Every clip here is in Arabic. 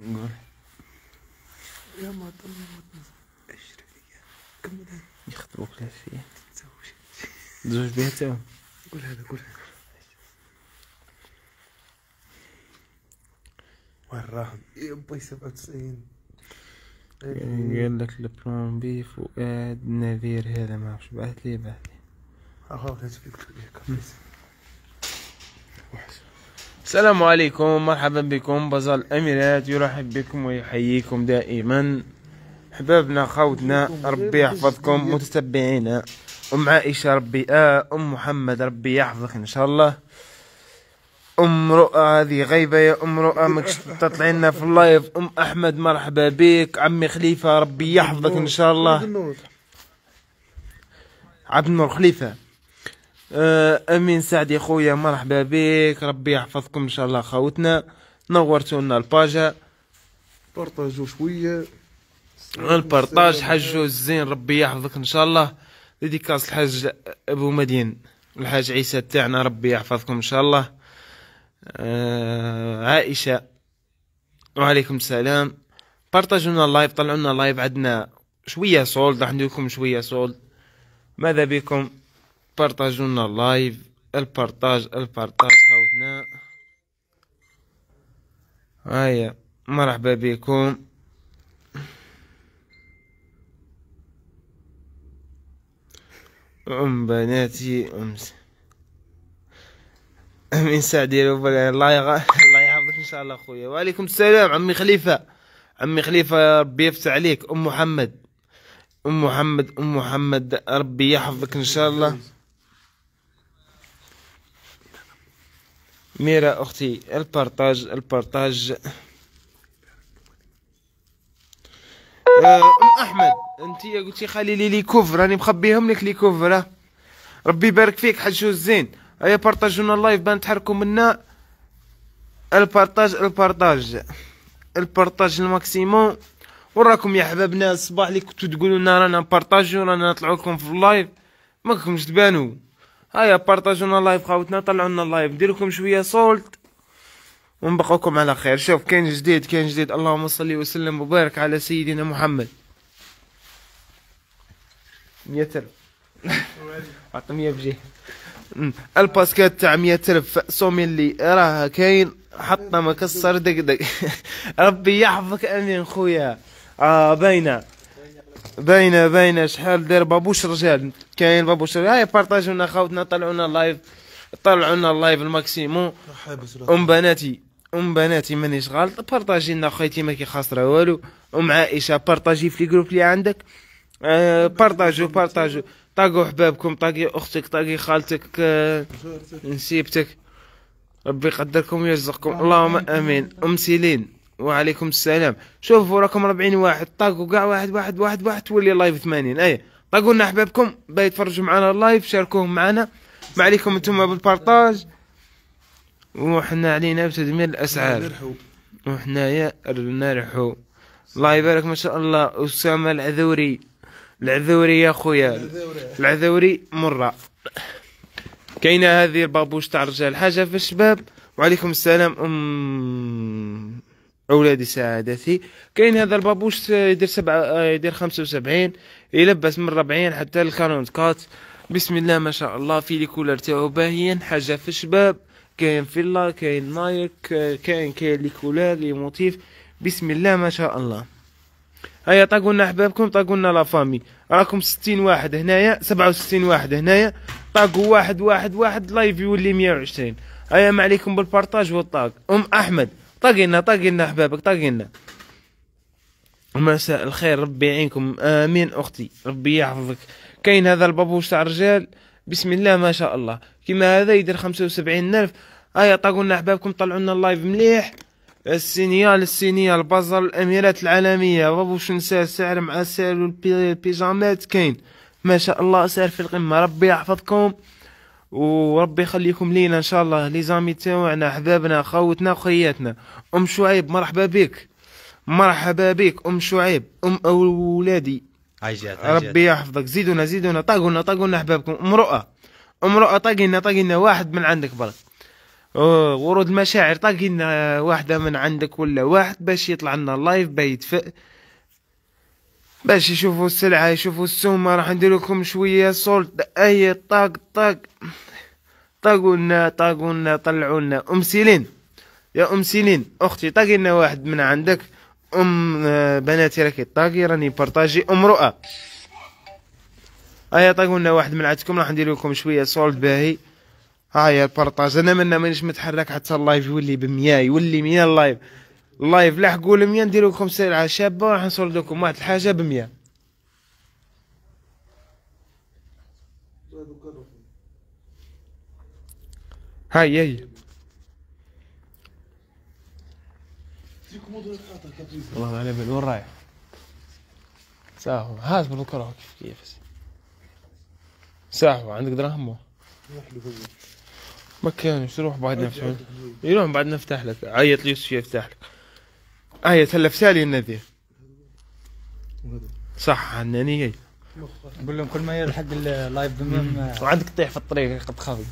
نقول يا ما كمل هذا يخطبوك ثلاث فيا تتزوج تزوج بيها توا قول هذا قول هذا وين راهم يبي سبعة وتسعين يعني قال لك البلان بي فؤاد نذير هذا ما عرفش بعث لي بعث لي اخاف لا تفيدك وحش السلام عليكم مرحبا بكم بازار الاميرات يرحب بكم ويحييكم دائما حبابنا خوتنا ربي يحفظكم متتبعينا ام عائشه ربي آه ام محمد ربي يحفظك ان شاء الله ام رؤى هذه غيبه يا ام رؤى ماكش تطلعي لنا في اللايف ام احمد مرحبا بك عمي خليفه ربي يحفظك ان شاء الله عبد النور خليفه آه، امين سعدي خويا مرحبا بك ربي يحفظكم ان شاء الله خاوتنا نورتونا الباجا بارطاجو شويه البارطاج حج الزين ربي يحفظك ان شاء الله ديديكاس الحاج ابو مدين الحاج عيسى تاعنا ربي يحفظكم ان شاء الله آه عائشه وعليكم السلام بارطاجونا اللايف طلعونا اللايف عندنا شويه سولد راح شويه سولد ماذا بكم بارطاجوا لنا اللايف البارطاج البارطاج خاوتنا هيا مرحبا بكم ام بناتي ام من سعدي الله يحفظك ان شاء الله خويا وعليكم السلام عمي خليفه عمي خليفه ربي يفتح عليك ام محمد ام محمد ام محمد ربي يحفظك ان شاء الله ميرا أختي البارتاج البارتاج أم أحمد أنت قلتي خلي لي لي كوفر راني مخبيهم لك لي كوفر اه. ربي يبارك فيك حاج الزين هيا بارطاجونا اللايف بان تحركوا منا البارطاج البارطاج البارطاج الماكسيموم وراكم يا حباب ناس صباح لي كنتو تقولوا لنا رانا نبارطاجيو رانا نطلعوا لكم في اللايف ماكمش تبانوا هيا بارطاجونا اللايف خاوتنا طلعوا لنا اللايف ندير لكم شويه سولت ونبقاكم على خير شوف كاين جديد كاين جديد اللهم صل وسلم وبارك على سيدنا محمد 100 الف عطى 100 بجي الباسكات تاع 100 الف سومي اللي راه كاين حطنا مكسر دقدق ربي يحفظك امين خويا آه باينه باينه باينه شحال داير بابوش رجال كاين بابوش رجال هاي بارطاجوا لنا خاوتنا طلعوا لنا اللايف طلعوا لنا اللايف الماكسيموم ام بناتي ام بناتي مانيش غلط بارطاجي لنا خويتي ما كيخاسره والو ام عائشه بارطاجي في الجروب اللي عندك آه بارطاجو بارطاجو طاقوا حبابكم طاقي اختك طاقي خالتك آه، نسيبتك ربي يقدركم ويرزقكم اللهم امين ام سيلين وعليكم السلام شوفوا راكم 40 واحد طاقوا كاع واحد واحد واحد واحد تولي لايف 80 اي طاقوا لنا احبابكم باي يتفرجوا معنا اللايف شاركوهم معنا ما عليكم انتم بالبارطاج وحنا علينا بتدمير الاسعار وحنايا نرحو الله يبارك ما شاء الله اسامه العذوري العذوري يا خويا العذوري مره كاينه هذه البابوش تاع الرجال حاجه في الشباب وعليكم السلام أم اولادي سعادتي كاين هذا البابوش آه، يدير سبعة آه، يدير خمسة وسبعين يلبس من ربعين حتى الكانون كات بسم الله ما شاء الله في الكولر تاعو باهيين حاجه في الشباب كاين فيلا كاين نايك آه، كاين كاين الكولر لي موتيف بسم الله ما شاء الله هيا طاقولنا احبابكم طاقولنا لافامي راكم ستين واحد هنايا سبعة وستين واحد هنايا طاقو واحد واحد واحد لايف يولي مية وعشرين هيا ما عليكم بالبارطاج والطاق ام احمد طاقينا طاقينا احبابك طاقينا مساء الخير ربي يعينكم امين اختي ربي يحفظك كاين هذا البابوش تاع الرجال بسم الله ما شاء الله كيما هذا يدير خمسة وسبعين الف هيا طاقولنا احبابكم طلعوا لنا اللايف مليح السينيال السينيال بازار الاميرات العالميه بابوش نسى السعر مع السعر والبيجامات كاين ما شاء الله سعر في القمه ربي يحفظكم وربي يخليكم لينا ان شاء الله لي زامي تاعنا احبابنا خوتنا وخياتنا ام شعيب مرحبا بك مرحبا بك ام شعيب ام اولادي عجات عجات. ربي يحفظك زيدونا زيدونا طاقونا طاقونا احبابكم امرؤه امرؤه طاقينا طاقينا واحد من عندك برك ورود مشاعر طاقينا واحده من عندك ولا واحد باش يطلع لنا اللايف بيتفق باش يشوفوا السلعة يشوفوا السومة راح ندير لكم شوية سولت اي طاق طاق طاقونا لنا طلعونا لنا ام سيلين يا ام سيلين اختي طاقي لنا واحد من عندك ام آه، بناتي راكي طاقي راني بارطاجي ام رؤى ايا طاقونا لنا واحد من عندكم راح ندير لكم شوية سولت باهي هاي البارطاج انا منا مانيش متحرك حتى اللايف يولي بمية يولي مية اللايف الله يفلح قول 100 نديروا لكم سلعه شابه راح نصور لكم واحد الحاجه ب 100 هاي هاي والله ما على بال وين رايح ساهو هاز بالكره كيف كيف ساهو عندك دراهم ما كانش روح بعد نفتح يروح بعد نفتح لك عيط ليوسف يفتح لك هي تلفتها لي الناديه صح عناني هي نقول لهم كل ما يلحق اللايف بميم وعندك تطيح في الطريق قد تخافي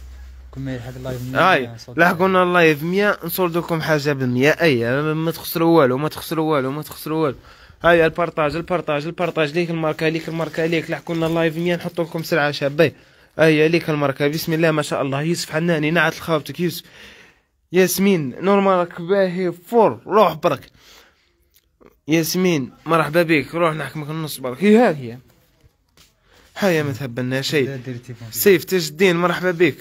كل ما يلحق اللايف بميم هاي لحقونا اللايف 100 نصور لكم حاجه ب 100 اي ما تخسروا والو ما تخسروا والو ما تخسروا والو هاي البارتاج البارتاج البارتاج ليك الماركه ليك الماركه ليك لحقوا اللايف 100 نحط لكم سلعه شابه اي ليك الماركه بسم الله ما شاء الله يوسف حناني نعت لخاوتك يوسف ياسمين نورمالك باهي فور روح برك ياسمين مرحبا بك روح نحكمك النص برك هي هي هيا ما تهبلنا شيء سيف تاج الدين مرحبا بك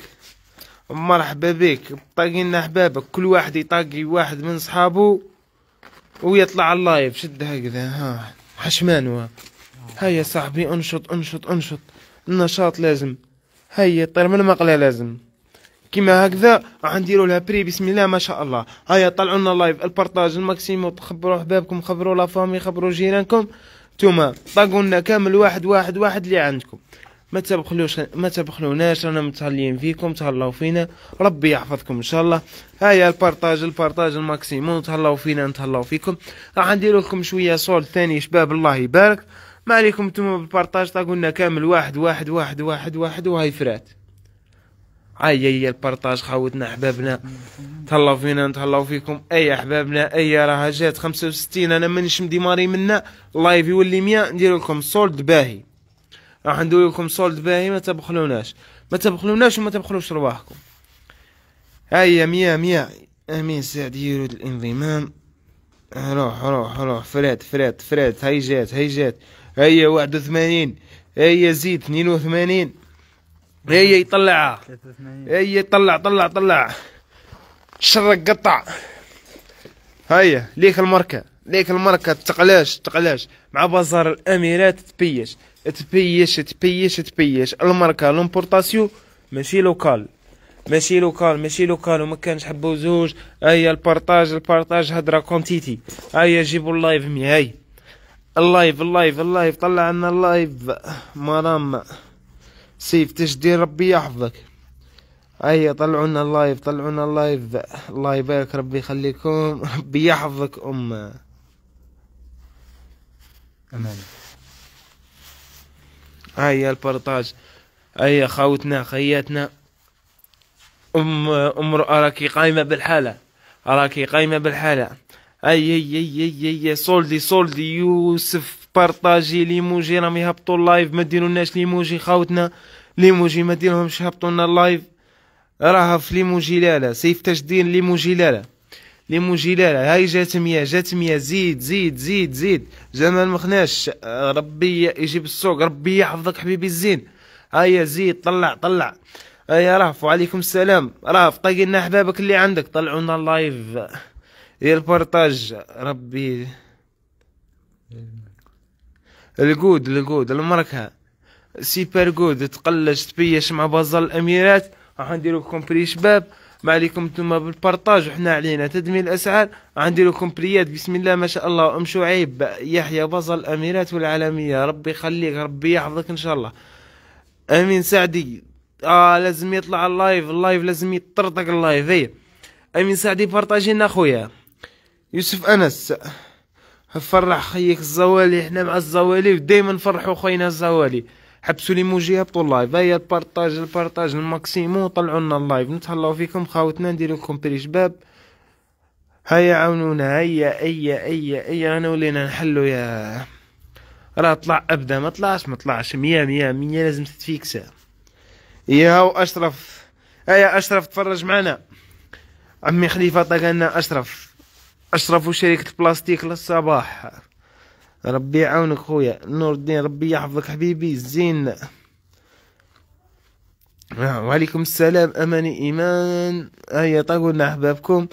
مرحبا بك طاقينا احبابك كل واحد يطاقي واحد من صحابه ويطلع اللايف شد هكذا ها حشمان هيا صاحبي انشط انشط انشط النشاط لازم هيا طير من المقلة لازم كيما هكذا راح نديروا لها بري بسم الله ما شاء الله هيا طلعوا لنا لايف البارطاج الماكسيمو تخبروا احبابكم خبروا لا فامي خبروا جيرانكم نتوما طاقوا لنا كامل واحد واحد واحد اللي عندكم ما تبخلوش ما تبخلوناش رانا متهليين فيكم تهلاو فينا ربي يحفظكم ان شاء الله هيا البارطاج البارطاج الماكسيموم تهلاو فينا نتهلاو فيكم راح ندير لكم شويه صول ثاني شباب الله يبارك ما عليكم نتوما بالبارطاج لنا كامل واحد واحد واحد واحد واحد وهاي فرات هيا هي البارطاج خاوتنا احبابنا تهلاو فينا نتهلاو فيكم اي احبابنا اي راها جات 65 انا مانيش مديماري منا لايف يولي 100 ندير لكم سولد باهي راح ندير لكم سولد باهي ما تبخلوناش ما تبخلوناش وما تبخلوش رواحكم هيا 100 100 امين سعد يرد الانضمام روح روح روح فرات فرات فرات هاي جات هاي جات هيا 81 هيا زيد 82 هي يطلعها اي طلع طلع طلع شرق قطع هيا ليك الماركة ليك الماركة تقلاش تقلاش مع بازار الاميرات تبيش تبيش تبيش تبيش الماركة لومبورتاسيو ماشي لوكال ماشي لوكال ماشي لوكال وما كانش حبوا زوج هيا البارطاج البارطاج هدرا كونتيتي هيا جيبوا اللايف مي هاي اللايف اللايف اللايف طلع لنا اللايف مرام سيف تشدي ربي يحفظك اي طلعونا اللايف طلعونا اللايف الله يبارك ربي يخليكم ربي يحفظك ام امان هيا البارطاج هيا خاوتنا خياتنا ام ام راكي قايمه بالحاله راكي قايمه بالحاله اي اي اي اي, أي, أي سولدي سولدي يوسف بارطاجي ليموجي راهم يهبطوا اللايف ما ديرولناش ليموجي خاوتنا ليموجي ما ديرهمش يهبطوا لنا اللايف راها في ليموجي لالا سيف تجدين ليموجي لالا ليموجي لالا هاي جات مياه جات مياه زيد زيد زيد زيد جمال مخناش ربي يجيب السوق ربي يحفظك حبيبي الزين هيا زيد طلع طلع هيا رهف وعليكم السلام رهف طاقي لنا احبابك اللي عندك طلعوا لنا اللايف البارطاج ربي الجود الجود المركه سيبر جود تقلج تبيش مع بازل الاميرات راح نديرو كومبري شباب ما عليكم نتوما بالبارطاج وحنا علينا تدمي الاسعار راح نديرو كومبريات بسم الله ما شاء الله ام شعيب يحيى بازل الاميرات والعالميه ربي يخليك ربي يحفظك ان شاء الله امين سعدي اه لازم يطلع اللايف اللايف لازم يطرطق اللايف اي امين سعدي بارطاجينا خويا يوسف انس فرح خيك الزوالي حنا مع الزوالي ودايما نفرحوا خوينا الزوالي حبسوا لي موجي هبطوا اللايف هيا البارطاج البارطاج الماكسيمو طلعوا لنا اللايف نتهلاو فيكم خاوتنا نديرو لكم بري شباب هيا عاونونا هيا اي اي اي انا ولينا نحلو يا راه طلع ابدا ما طلعش ما طلعش ميا مية مية لازم تتفيكسا يا اشرف هيا اشرف تفرج معنا عمي خليفه طقنا اشرف أشرف شركة بلاستيك للصباح ربي يعاونك خويا نور الدين ربي يحفظك حبيبي زين نعم، وعليكم السلام اماني ايمان هيا طاقولنا احبابكم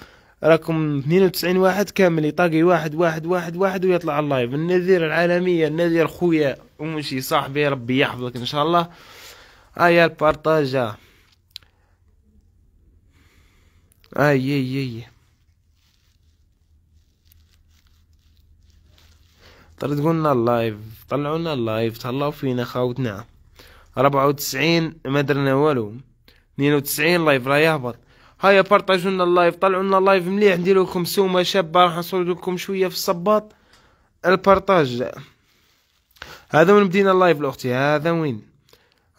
راكم 92 واحد كامل يطاقي واحد واحد واحد واحد ويطلع اللايف النذير العالمية النذير خويا ومشي صاحبي ربي يحفظك ان شاء الله هيا البارطاجة اي اي اي طردوا لنا اللايف طلعوا لنا اللايف تهلاو فينا خاوتنا ربعة وتسعين ما درنا والو اثنين وتسعين لايف راه يهبط هيا بارطاجوا لنا اللايف طلعوا لنا اللايف مليح نديرو لكم سومه شابه راح نصور لكم شويه في الصباط البارطاج هذا وين بدينا اللايف لاختي هذا وين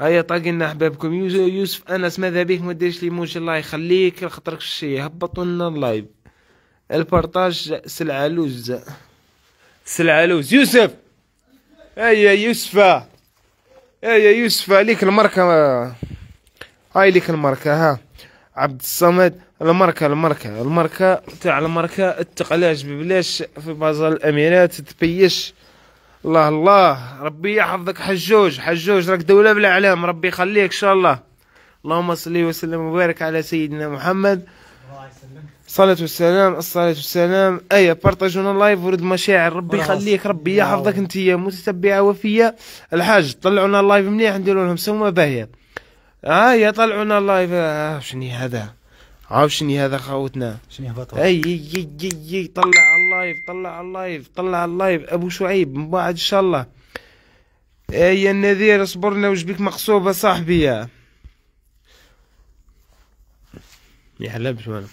هيا طاقنا احبابكم يوسف انس ماذا بيك ما ديرش لي موج الله يخليك خاطرك شي هبطوا لنا اللايف البارطاج سلعه لوز سلعلوز يوسف هيا يوسفة هيا يوسفة ليك الماركة هاي ليك الماركة ها عبد الصمد الماركة الماركة الماركة تاع الماركة التقلاج ببلاش في بازل الاميرات تبيش الله الله ربي يحفظك حجوج حجوج راك دولة بلا ربي يخليك ان شاء الله اللهم صل وسلم وبارك على سيدنا محمد الصلاة والسلام الصلاة والسلام أيا بارطاجونا اللايف ورد مشاعر ربي يخليك ربي يحفظك أنت يا متتبعة وفية الحاج طلعونا اللايف مليح نديرو لهم سومة باهية آه، يا طلعونا اللايف آه شني هذا عاو شني هذا خاوتنا شني فطور اي اي اي اي, طلع اللايف طلع اللايف طلع اللايف ابو شعيب من بعد ان شاء الله اي النذير صبرنا وش بيك مقصوبه صاحبي يا يحلبش والو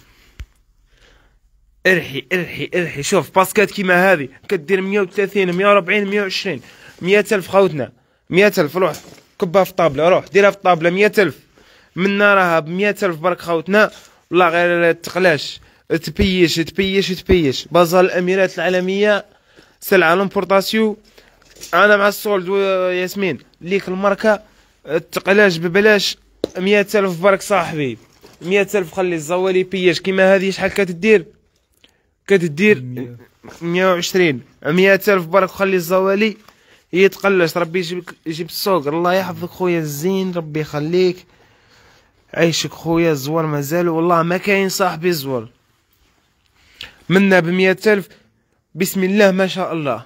ارحي ارحي ارحي شوف باسكات كيما هذه كدير 130 140 120 100000 خوتنا 100000 روح كبها في الطابله روح ديرها في الطابله 100000 منا راها ب 100000 برك خوتنا والله غير تقلاش تبيش تبيش تبيش بازار الاميرات العالميه سلعه لومبورطاسيو انا مع السولد ياسمين ليك الماركه تقلاش ببلاش 100000 برك صاحبي 100000 خلي الزوالي بيش كيما هذه شحال كتدير كتدير 120 الف برك وخلي الزوالي يتقلش ربي يجيبك يجيب السوق الله يحفظك خويا الزين ربي يخليك عيشك خويا الزوار مازال والله ما كاين صاحبي الزوار منا بمية ألف بسم الله ما شاء الله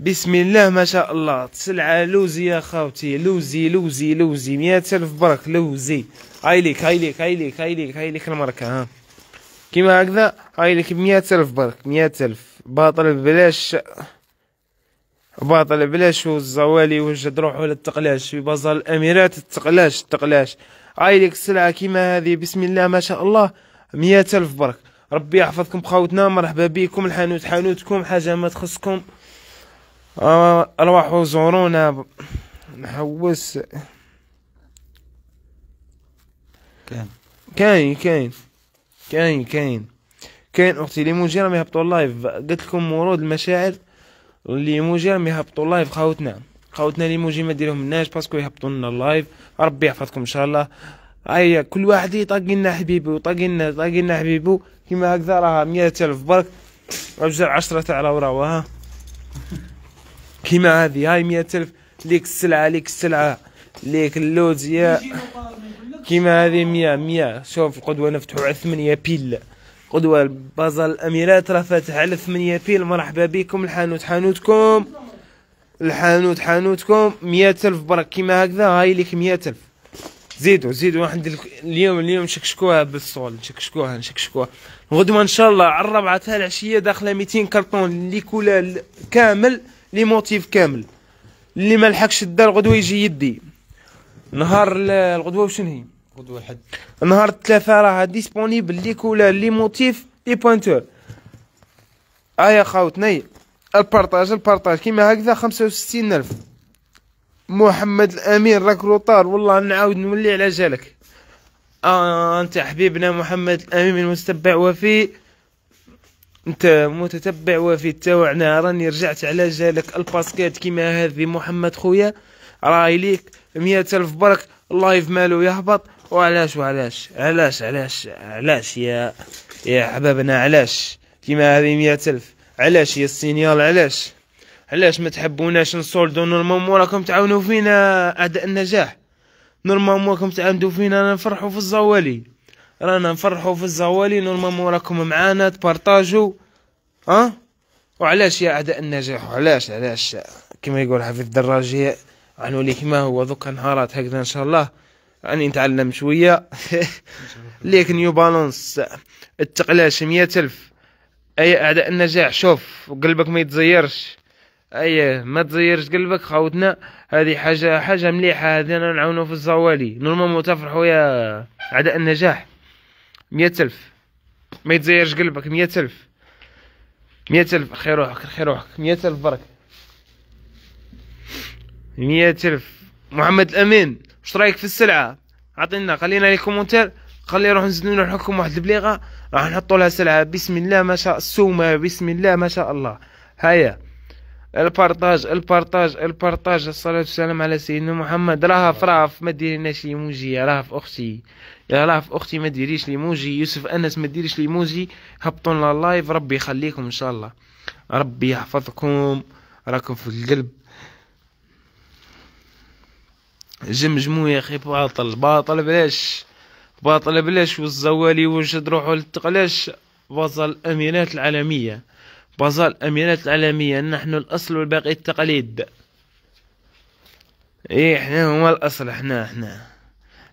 بسم الله ما شاء الله تسلعة لوزي يا خاوتي لوزي لوزي لوزي مية ألف برك لوزي هاي ليك هاي ليك هاي ليك هاي ليك هاي ليك المركة ها كيما هكذا هاي لك مية ألف برك مئة ألف باطل ببلاش باطل بلاش والزوالي وجد روحو للتقلاش في بازار الأميرات التقلاش التقلاش هاي لك السلعة كيما هذه بسم الله ما شاء الله مئة ألف برك ربي يحفظكم خاوتنا مرحبا بكم الحانوت حانوتكم حاجة ما تخصكم آه، أرواحوا زورونا نحوس كان كاين كاين كاين كاين كاين اختي اللي مجرم يهبطوا اللايف قلت لكم ورود المشاعر اللي مجرم يهبطوا اللايف خاوتنا خاوتنا لي موجي ما الناس باسكو يهبطوا لنا اللايف ربي يحفظكم ان شاء الله هيا كل واحد يطاقي لنا حبيبي وطاقي لنا طاقي لنا حبيبو كيما هكذا راها مية ألف برك أبجر عشرة تاع راهو ها كيما هذه هاي مية ألف ليك السلعة ليك السلعة ليك اللوز يا كيما هذه 100 100 شوف قدوه نفتحوا على 8 بيل قدوه بازا الاميرات راه فاتح على 8 بيل مرحبا بكم الحانوت حانوتكم الحانوت حانوتكم 100000 برك كيما هكذا هاي لك 100000 زيدوا زيدوا واحد اليوم اليوم نشكشكوها بالصول نشكشكوها نشكشكوها غدوه ان شاء الله على الربعه تاع العشيه داخله 200 كرتون لي كولا كامل لي موتيف كامل اللي ما لحقش الدار غدوه يجي يدي نهار الغدوه وشنو هي نهار الثلاثاء راه ديسبونيبل لي كولور لي موتيف لي بوانتور ايا خاوتني البارطاج البارطاج كيما هكذا خمسة وستين الف محمد الامير راك روطار والله نعاود نولي على جالك آه انت حبيبنا محمد الامير المتبع وفي انت متتبع وفي تاوعنا راني رجعت على جالك الباسكات كيما هذه محمد خويا راهي ليك مية الف برك اللايف مالو يهبط وعلاش وعلاش علاش علاش علاش يا يا حبابنا علاش كيما هذه مية ألف علاش يا السينيال علاش علاش ما تحبوناش نصولدو نورمالمون راكم تعاونوا فينا أداء النجاح نورمالمون راكم تعاونو فينا نفرحوا في الزوالي رانا نفرحوا في الزوالي نورمالمون راكم معانا تبارطاجوا ها وعلاش يا اعداء النجاح وعلاش علاش كما يقول حفيظ الدراجي عنولي كما هو دوكا نهارات هكذا ان شاء الله راني يعني نتعلم شويه ليك نيو بالونس التقلاش مية ألف اي اعداء النجاح شوف قلبك ما يتزيرش اي ما تزيرش قلبك خاوتنا هذه حاجه حاجه مليحه هذه انا نعاونو في الزوالي نورمال تفرحوا يا اعداء النجاح مية ألف ما يتزيرش قلبك مية ألف مية ألف خير روحك خير روحك مية ألف برك مية ألف محمد الأمين ايش رايك في السلعه اعطينا خلينا لي كومنتير خلي نروح نزيد نحكم واحد البليغه راح نحطوا لها سلعه بسم الله ما شاء السومه بسم الله ما شاء الله هيا البارطاج البارطاج البارطاج الصلاة والسلام على سيدنا محمد راها فراف ما ديريناش ليموجي يا في اختي يا راها في اختي ما ديريش ليموجي يوسف انس ما ديريش ليموجي هبطوا لنا لايف ربي يخليكم ان شاء الله ربي يحفظكم راكم في القلب جمجمو يا اخي باطل باطل بلاش باطل بلاش والزوالي وجد روحو للتقلاش بازال الامينات العالميه بازال الامينات العالميه نحن الاصل والباقي التقاليد ايه احنا هما الاصل احنا احنا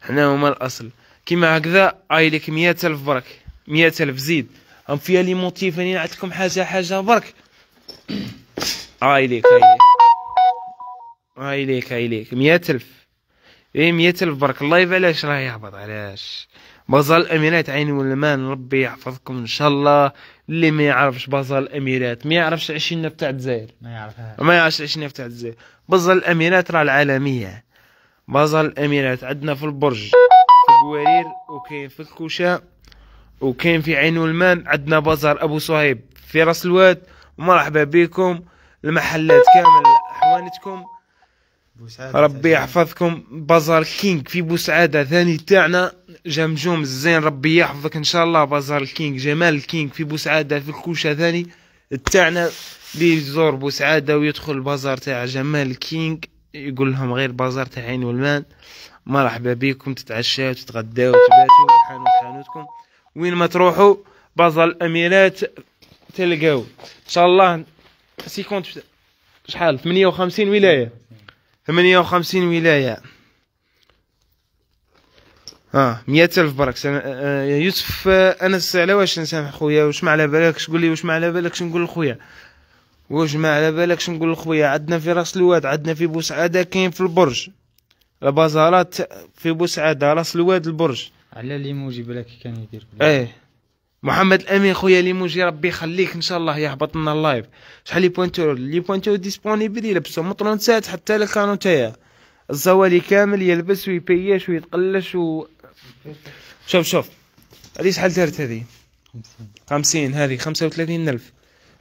احنا هما الاصل كيما هكذا عايلك مية الف برك مية الف زيد هم فيها لي موتيف اني نعطيكم حاجه حاجه برك ايليك عايلك عايلك عايلك مية الف اي مية الف برك الله يبارك علاش راه يهبط علاش بازار الاميرات عين والمان ربي يحفظكم ان شاء الله اللي ما يعرفش بازار الاميرات ما يعرفش عشرين بتاع الجزائر ما يعرفها ما يعرفش عشرين بتاع الجزائر بازار الاميرات راه العالميه بازار الاميرات عندنا في البرج في بوارير وكاين في الكوشه وكاين في عين والمان عندنا بازار ابو صهيب في راس الواد مرحبا بكم المحلات كامل حوانتكم بوسعاده ربي يحفظكم بازار كينج في بوسعاده ثاني تاعنا جمجوم الزين ربي يحفظك ان شاء الله بازار كينج جمال كينغ في بوسعاده في الكوشه ثاني تاعنا اللي يزور بوسعاده ويدخل البازار تاع جمال كينغ يقول لهم غير بازار تاع عين والمان مرحبا بكم تتعشاو وتتغداو وتباتوا حانوت حانوتكم وين ما تروحوا بازار الاميرات تلقاو ان شاء الله سيكونت شحال 58 ولايه 58 ولاية اه مية ألف برك سنة آه،, آه يوسف آه أنس على واش نسامح خويا واش ما على بالكش قول لي واش ما على بالكش نقول لخويا واش ما على بالكش نقول لخويا عندنا في راس الواد عندنا في بوسعادة كاين في البرج البازارات في بوسعادة راس الواد البرج على لي موجب لك كان يدير ايه محمد الامين خويا لي موجي ربي يخليك ان شاء الله يهبط لنا اللايف شحال لي بوينتور لي بوينتور ديسپونيبل يلبسو من 37 حتى لكانو تايا الزوالي كامل يلبس ويبياش ويتقلش و شوف شوف هذه شحال دارت هذه 50 هذه 35 الف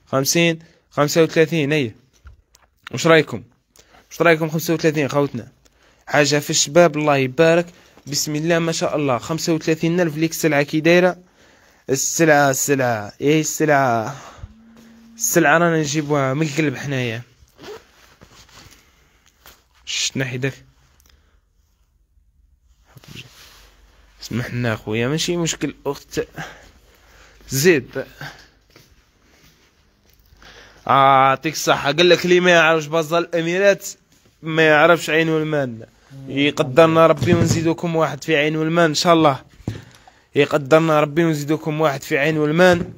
50 35 اي واش رايكم واش رايكم 35 خوتنا حاجه في الشباب الله يبارك بسم الله ما شاء الله 35 الف ليك السلعه كي دايره السلعة السلعة ايه السلعة السلعة رانا نجيبوها من القلب حنايا شت ناحي داك سمحنا اخويا ماشي مشكل اخت زيد اعطيك آه الصحة قال لك لي ما يعرفش بازا الاميرات ما يعرفش عين والمان يقدرنا ربي ونزيدكم واحد في عين والمان ان شاء الله يقدرنا إيه، ربي ونزيدوكم واحد في عين والمان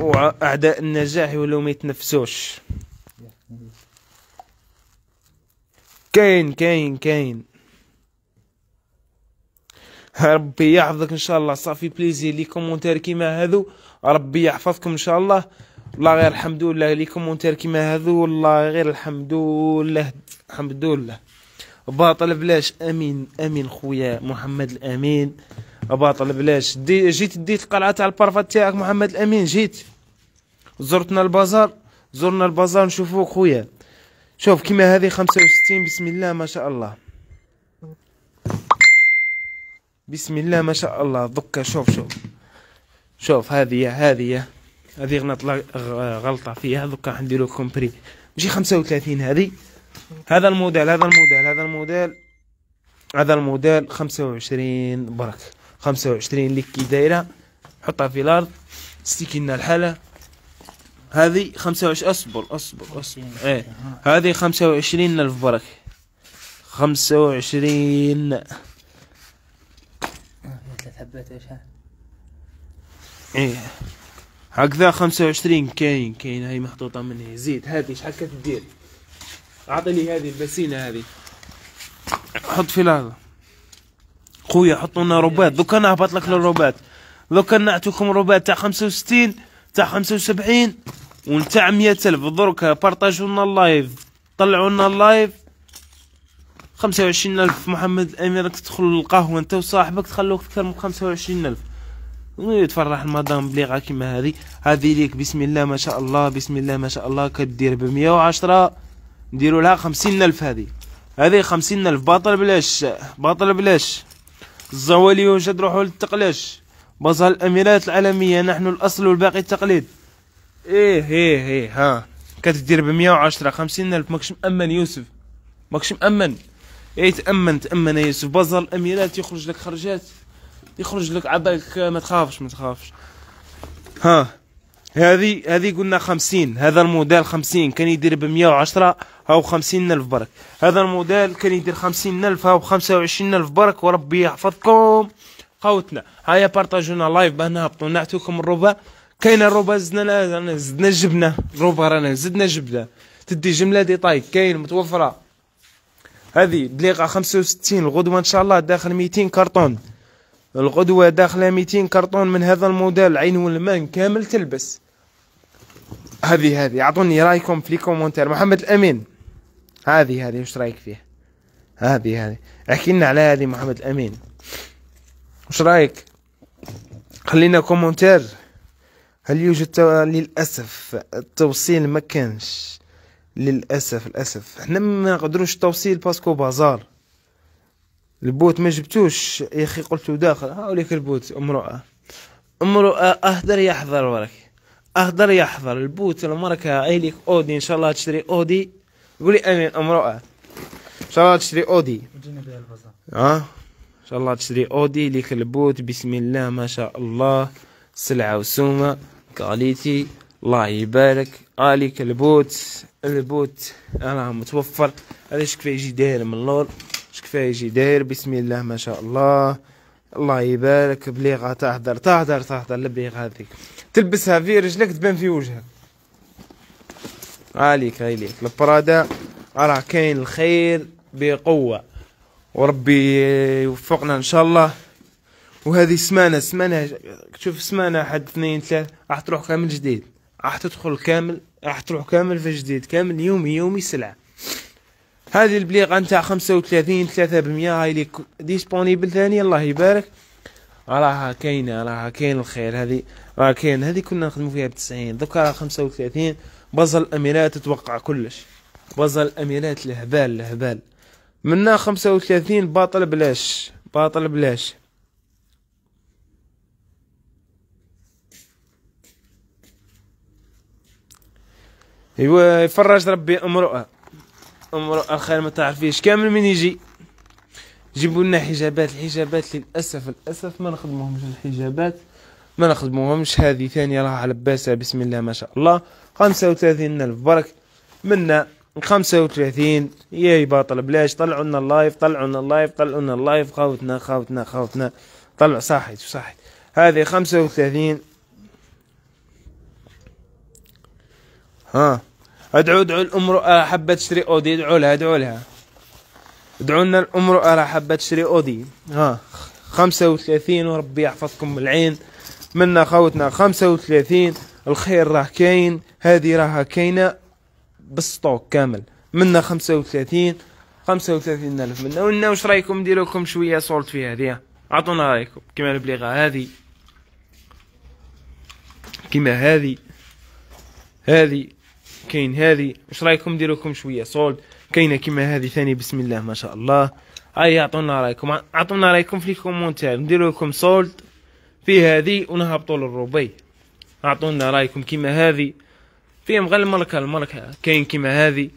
واعداء النجاح ولو ما يتنفسوش كاين كاين كاين ربي يحفظك ان شاء الله صافي بليزي لي كومونتير كيما هادو ربي يحفظكم ان شاء الله والله غير الحمد لله لي كومونتير كيما هادو والله غير الحمد لله الحمد لله باطل بلاش امين امين خويا محمد الامين باطل بلاش دي جيت ديت القلعه تاع البارفات تاعك محمد الامين جيت زرتنا البازار زرنا البازار نشوفو خويا شوف كيما هذه 65 بسم الله ما شاء الله بسم الله ما شاء الله دوكا شوف شوف شوف هذه هذه هذه غنطلع غلطه فيها دوكا نديرو كومبري ماشي 35 هذه هذا الموديل هذا الموديل هذا الموديل هذا الموديل 25 برك خمسة وعشرين ليك كي دايرة حطها في الأرض ستيكي لنا الحالة هذه خمسة وعشرين أصبر أصبر أصبر إيه هذه خمسة وعشرين ألف بركة خمسة وعشرين إيه هكذا خمسة وعشرين كاين كاين هاي محطوطة من هي زيد هذه شحال كتدير أعطيني هذه البسينة هذه حط في الأرض خويا حطوا لنا روبات دوكا انا هبط لك للروبات دوكا نعطيكم روبات تاع 65 تاع 75 ونتاع 100000 دروك بارطاجوا لنا اللايف طلعوا لنا اللايف 25000 محمد امير تدخل القهوه انت وصاحبك تخلوك اكثر من 25000 ويتفرح المدام بليغا كيما هذه هذه ليك بسم الله ما شاء الله بسم الله ما شاء الله كدير ب 110 نديروا لها 50000 هذه هذه 50000 باطل بلاش باطل بلاش الزوالي يوجد روحه للتقلاش بازها الاميرات العالميه نحن الاصل والباقي التقليد ايه ايه ايه ها كتدير ب 110 50 الف ماكش مامن يوسف ماكش مامن ايه تامن تامن يا يوسف بازها الاميرات يخرج لك خرجات يخرج لك عبالك ما تخافش ما تخافش ها هذه هذه قلنا 50 هذا الموديل 50 كان يدير ب 110 او خمسين الف برك هذا الموديل كان يدير خمسين الف او وعشرين الف برك وربي يحفظكم قوتنا هيا بارطاجونا لايف باه نهبطوا نعطيكم الربا كاين الربا زدنا زدنا جبنه الربا رانا زدنا جبنه تدي جمله دي طايق كاين متوفره هذه بليغه 65 الغدوه ان شاء الله داخل 200 كرتون الغدوه داخله 200 كرتون من هذا الموديل عين والمان كامل تلبس هذه هذه اعطوني رايكم في الكومنتير محمد الامين هذه هذه وش رايك فيها هذه هذه احكي لنا على هذه محمد الامين وش رايك خلينا كومنتار هل يوجد تو... للاسف التوصيل ما كانش للاسف للاسف احنا ما نقدروش توصيل باسكو بازار البوت ما جبتوش يا اخي قلتو داخل هاوليك البوت امرؤه امرؤه اهدر يحضر وراك اهدر يحضر البوت الماركه ايليك اودي ان شاء الله تشتري اودي قولي امين امراه ان شاء الله تشتري اودي ها ان شاء الله تشتري اودي ليك البوت بسم الله ما شاء الله سلعه وسومه كاليتي الله يبارك عليك آه، البوت البوت راه متوفر هذا شكفا يجي داير من اللور شكفا يجي داير بسم الله ما شاء الله الله يبارك بليغه تهدر تهدر تهدر لبيغ هذيك تلبسها في رجلك تبان في وجهك عليك عليك البرادا راه كاين الخير بقوة وربي يوفقنا ان شاء الله وهذه سمانة سمانة تشوف سمانة واحد اثنين ثلاثة راح تروح كامل جديد راح تدخل كامل راح تروح كامل في جديد كامل يومي يومي سلعة هذه البليغة نتاع خمسة وثلاثين ثلاثة بالمية هاي ليك ديسبونيبل ثاني الله يبارك راها كاينه راها كاين الخير هذه راه كاين هذه كنا نخدموا فيها بتسعين دوكا راها خمسة وثلاثين بازا الاميرات تتوقع كلش بازا الاميرات الهبال الهبال منا خمسة وثلاثين باطل بلاش باطل بلاش ايوا يفرج ربي امرؤه امرؤه الخير ما تعرفيش كامل من يجي جيبوا لنا حجابات الحجابات للاسف للاسف ما نخدموهمش الحجابات ما نخدموهمش هذه ثانيه راها لباسه بسم الله ما شاء الله 35 الف برك منا 35 يا باطل بلاش طلعوا لنا اللايف طلعوا لنا اللايف طلعوا لنا اللايف خاوتنا خاوتنا خاوتنا طلع صاحي صاحي هذه 35 ها ادعو ادعو الامر آه، حبه تشتري اودي ادعو لها ادعو لها ادعوا لنا الامرأة راح حابة تشري اودي ها 35 وربي يحفظكم العين منا خوتنا 35 الخير راه كاين هذه راها كاينه بالسطوك كامل منا 35 35 الف منا ونا واش رايكم ندير لكم شويه صولت في هذه اعطونا رايكم كيما البليغه هذه كيما هذه هذه كاين هذه واش رايكم ندير لكم شويه صولت كاينه كيما هذه ثاني بسم الله ما شاء الله هاي عطونا رايكم عطونا رايكم في الكومونتير نديرو لكم سولد في هذه ونهبطوا للروبي عطونا رايكم كيما هذه في مغلى الملكه الملكه كاين كيما هذه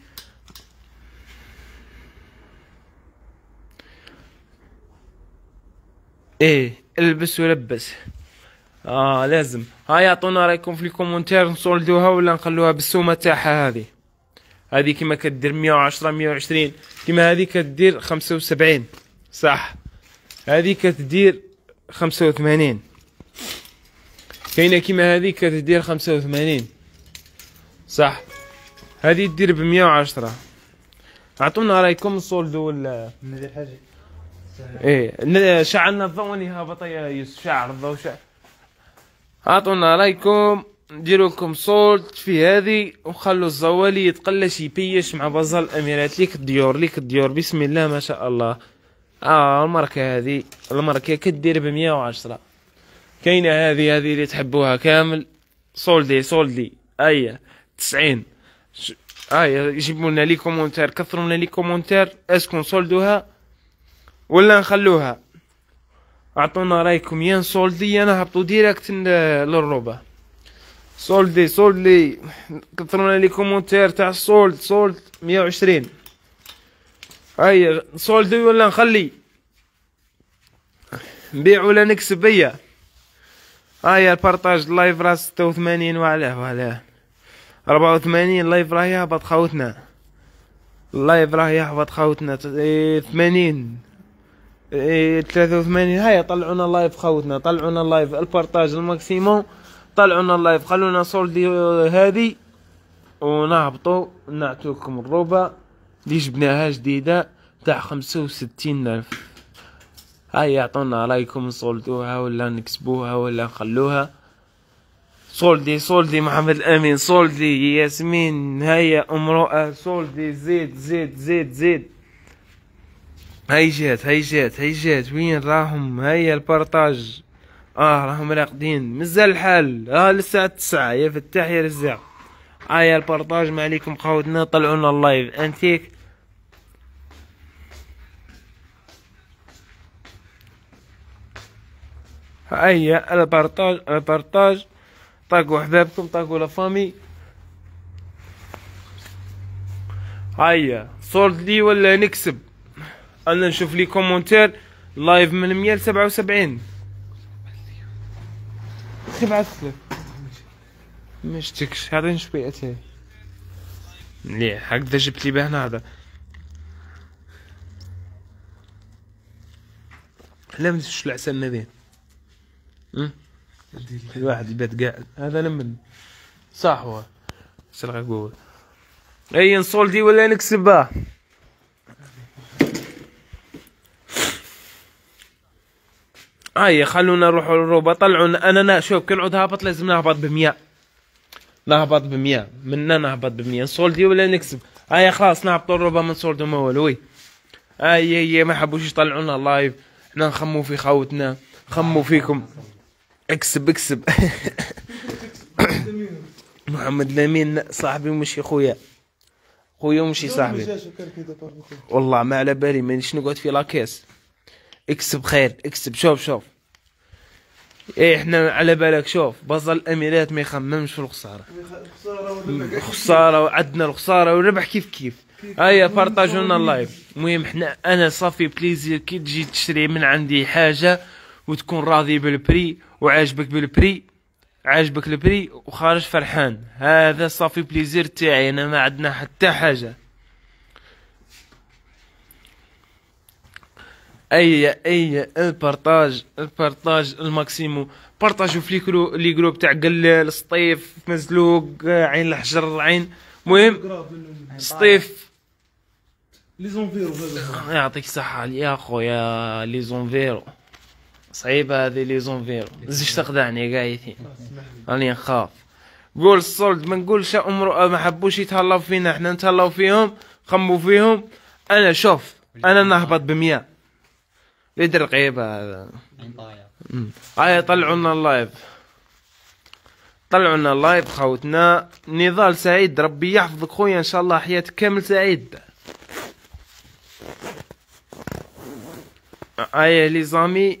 ايه البس ولبس اه لازم هاي عطونا رايكم في الكومونتير نسولدوها ولا نخلوها بالسومه تاعها هذه هذه كيما كدير 110 120 كيما هذه كدير 75 صح هذه كتدير 85 كاينه كيما هذه كتدير 85 صح هذه دير ب 110 اعطونا رايكم السولدو ولا ندير حاجه ايه شعلنا الضوء هبط يا يوسف شعل الضوء شعل اعطونا رايكم نديرو لكم صوت في هذه وخلوا الزوالي يتقلى شي بيش مع بازار الاميرات ليك الديور ليك الديور بسم الله ما شاء الله اه الماركه هذه الماركه كدير ب 110 كاينه هذه هذه اللي تحبوها كامل سولدي سولدي ايا 90 ايا جيبوا لنا لي كومونتير كثروا لنا لي كومونتير اسكو نسولدوها ولا نخلوها اعطونا رايكم يا نسولدي يا نهبطوا ديريكت للروبه سولدي سولدي كثرنا لي كومونتير تاع سولد سولد 120 هيا سولدي ولا نخلي نبيع ولا نكسب بيا هيا البارطاج اللايف راه 86 وعلاه وعلاه 84 اللايف راه يهبط خاوتنا اللايف راه يهبط خاوتنا 80 83 هيا طلعونا اللايف خاوتنا طلعونا اللايف البارطاج الماكسيموم طلعوا لنا اللايف خلونا لنا سولدي هذه ونهبطوا نعطوكم الروبا اللي جبناها جديدة تاع خمسة وستين الف هاي يعطونا رايكم نصولدوها ولا نكسبوها ولا نخلوها صولدي صولدي محمد الامين صولدي ياسمين هيا امرؤة صولدي زيد زيد زيد زيد هاي جات هاي جات هاي جات وين راهم هيا البارطاج اه راهم راقدين مازال الحال اه للساعة تسعة يا فتاح يا رزاق اه يا البارطاج ما عليكم خاوتنا طلعونا اللايف انتيك هيا البارطاج البارطاج طاقوا احبابكم طاقوا لافامي هيا صورت لي ولا نكسب انا نشوف لي كومونتير لايف من مية لسبعة وسبعين تبعث له ما شتكش هذا شوية تاعي مليح هكذا جبت لي بهنا هذا لا ما العسل ما في الواحد البيت قاعد هذا لمن صح هو شنو غنقول اي دي ولا نكسبها هيا خلونا نروح للروبا طلعوا انا شوف كي نعود هابط لازم نهبط ب 100 نهبط ب 100 منا نهبط ب 100 نسولدي ولا نكسب هيا خلاص نهبط الروبا ما نسولدو ما والو وي هيا هيا ما حبوش يطلعونا لايف حنا نخمو في خاوتنا خمو فيكم اكسب اكسب محمد لامين صاحبي ومشي خويا خويا ومشي صاحبي والله ما على بالي مانيش نقعد في لاكاس اكسب خير اكسب شوف شوف ايه احنا على بالك شوف بصل الاميرات ما يخممش في الخساره الخساره وعدنا الخساره والربح كيف كيف هيا بارطاجونا اللايف المهم حنا انا صافي بليزير كي تجي تشري من عندي حاجه وتكون راضي بالبري وعاجبك بالبري عاجبك البري وخارج فرحان هذا صافي بليزير تاعي انا ما عندنا حتى حاجه اي اي البارتاج البارتاج الماكسيمو بارطاجوا في لي جروب تاع قلال سطيف مزلوق عين الحجر عين المهم سطيف لي زونفيرو يعطيك الصحة يا خويا لي زونفيرو صعيبة هذه لي زونفيرو زيش تخدعني قايتي راني نخاف قول الصولد ما نقولش امرو ما حبوش يتهلاو فينا احنا نتهلاو فيهم خمو فيهم انا شوف انا نهبط بمياه يدري الغيب هذا هاي آه، طلعوا لنا اللايف طلعوا لنا اللايف خوتنا نضال سعيد ربي يحفظك خويا ان شاء الله حياتك كامل سعيد هاي آه، آه، لي زامي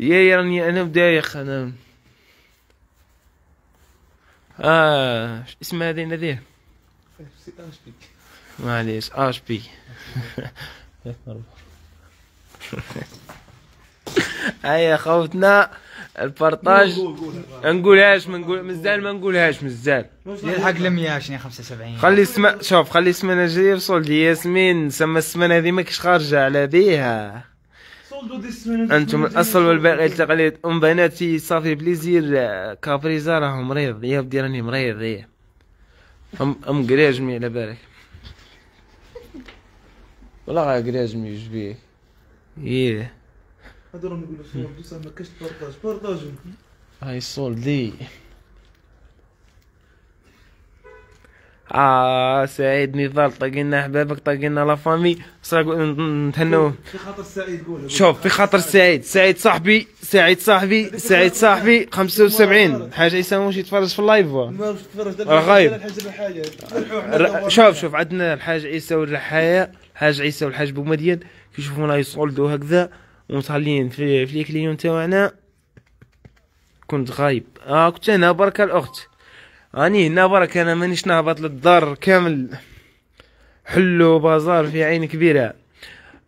يا يا راني انا بدايخ انا اه اسم هذه نذير معليش اش بي هيا خوتنا البارطاج نقولهاش ما نقول مازال ما نقولهاش مازال يلحق ل 175 خلي اسم شوف خلي اسمنا جاي يوصل لي ياسمين سما السمانه هذه ماكش خارجه على بيها انتم الاصل والباقي التقليد ام بناتي صافي بليزير كابريزا راه مريض يا بدي راني مريض يا إيه. ام ام قريج على بالك والله غير كراج ميوج بيه ايه هادو راهم يقولوا سولدو صح ما كاش بارطاج بارطاجو هاي سولدي اه سعيد نضال طقينا احبابك طقينا لا فامي نتهنوه في خاطر سعيد قولها شوف في خاطر سعيد سعيد صاحبي سعيد صاحبي سعيد صاحبي 75 حاجه يسمو شي يتفرج في اللايف راه غايب شوف شوف عندنا الحاج عيسى والحياه الحاج عيسى والحاج بومدين كيشوفونا يصولدو هكذا ومصالين في, في الكليون تاعنا كنت غايب اه كنت انا برك الاخت راني هنا برك انا مانيش نهبط للدار كامل حلو بازار في عين كبيره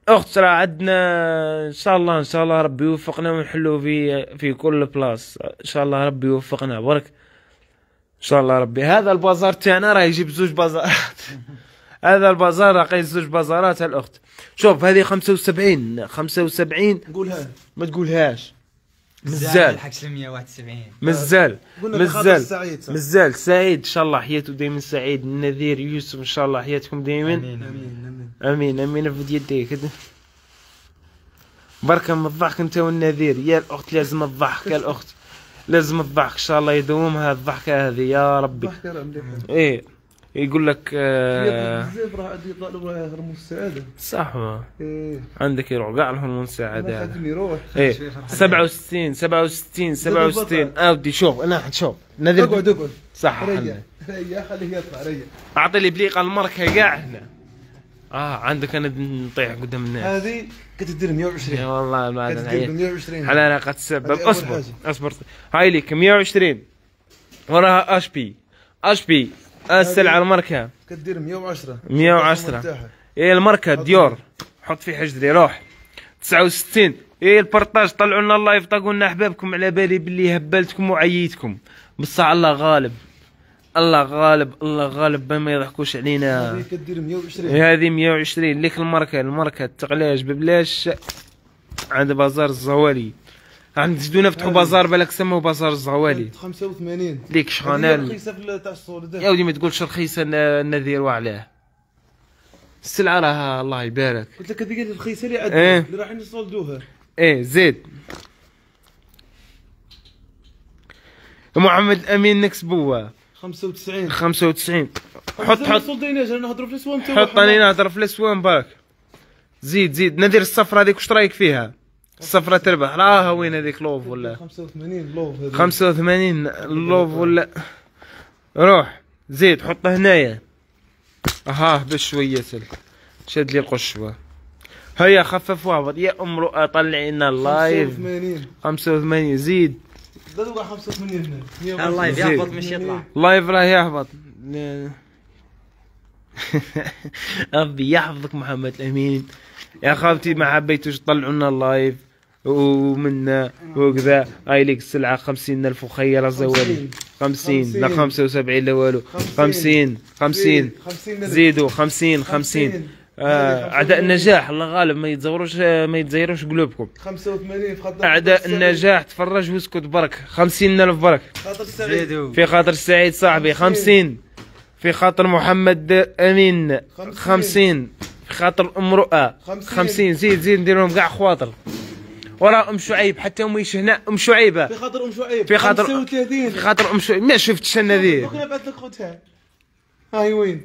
اخت راه عندنا ان شاء الله ان شاء الله ربي يوفقنا ونحلو في في كل بلاص ان شاء الله ربي يوفقنا برك ان شاء الله ربي هذا البازار تاعنا راه يجيب زوج بازارات هذا البازار قايل زوج بازارات الاخت شوف هذه 75 75 قولها ما تقولهاش مازال حق 171 مازال مازال مازال سعيد ان شاء الله حياته دائما سعيد النذير يوسف ان شاء الله حياتكم دائما امين امين امين امين افد يديك بركه من الضحك انت والنذير يا الاخت لازم الضحك يا الاخت لازم الضحك ان شاء الله يدومها الضحكه هذه يا ربي ايه يقول لك آه الزبرة عندي هرمون السعادة صح إيه عندك يروح قاع السعادة المساعدة خدمي روح إيه 67 67 67 اودي شوف انا شوف اقعد اقعد صح ريح خليه يطلع ريح اعطي لي بليقه الماركه قاع هنا اه عندك انا نطيح قدام الناس هذه كنت تدير 120 والله ما ادري 120 على علاقة السبب اصبر اصبر هاي لك 120 وراها اش بي اش بي السلعه الماركه كدير 110 110 اي الماركه ديور حط فيه حجري روح 69 ايه البارطاج طلعوا لنا اللايف طاقوا لنا احبابكم على بالي باللي هبلتكم وعييتكم بصح الله غالب الله غالب الله غالب ما يضحكوش علينا هذه كدير 120 إيه، هذه 120 ليك الماركه الماركه تقلاج ببلاش عند بازار الزوالي عند زدونا فتحوا بازار بالك سموا بازار الزغوالي 85 ليك شغانال رخيصه تاع الصور يا ودي ما تقولش رخيصه النذير وعلاه السلعه راها الله يبارك قلت لك هذيك الرخيصه اللي عندنا ايه اللي رايحين نصولدوها ايه زيد محمد الامين نكس بوا 95 95 حط حط نهضروا في الاسوان حط انا نهضر في الاسوان برك زيد زيد نذير الصفر هذيك واش رايك فيها صفرة تربح راها وين هذيك لوف ولا 85 لوف 85 لوف ولا روح زيد حطه هنايا اها بشوية سلك شد لي القشوة هيا خفف واهبط يا امرو طلعي لنا اللايف 85 85 زيد زاد 85 هنا اللايف يهبط مش يطلع اللايف راه يهبط ربي يحفظك محمد الامين يا خالتي ما حبيتوش تطلعونا اللايف ومنا وكذا هاي ليك السلعه 50 الف وخير زوالي 50 لا 75 لا والو 50 50 زيدوا 50 50 آه، اعداء النجاح الله غالب ما يتزوروش ما يتزيروش قلوبكم 85 في خاطر اعداء النجاح تفرج واسكت برك 50 الف برك خاطر سعيد في خاطر سعيد صاحبي 50 في خاطر محمد امين خمسين, في خاطر ام رؤى خمسين. زيد زيد ندير لهم كاع خواطر ورا ام شعيب حتى هم هنا ام شعيبه في خاطر ام شعيب في خاطر 35 في خاطر ام شعيب ما شفتش انا ذي هاي وين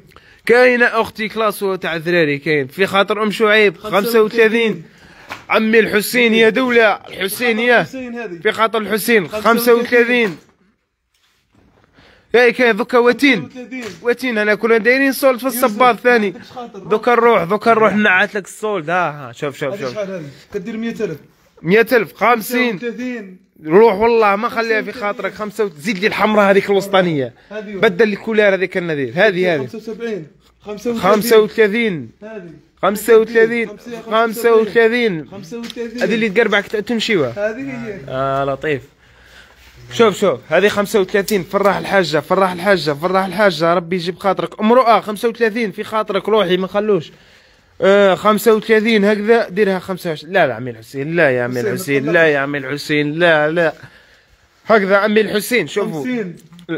كاينه اختي كلاس تاع الذراري كاين في خاطر ام شعيب 35 عمي الحسين يا دوله الحسين يا في خاطر الحسين 35 كاين دوكا وتين وتين انا كنا دايرين سولد في الصباط ثاني دوكا نروح دوكا نروح نعات لك السولد ها ها شوف شوف شوف كدير 100000 100000 50 روح والله ما خليها في خاطرك خمسة زيد لي الحمراء هذيك الوسطانية بدل لي الكولار هذيك النذير هذه هذه 75 35 هذه 35 35 هذه اللي تقربعك تمشيوها هذه هي اه لطيف شوف شوف هذه 35 فراح الحاجه فراح الحاجه فراح الحاجه ربي يجيب خاطرك امرؤه 35 في خاطرك روحي ما نخلوش آه 35 هكذا ديرها 25 لا لا عمي الحسين لا يا عمي الحسين لا يا عمي الحسين لا لا هكذا عمي الحسين شوفوا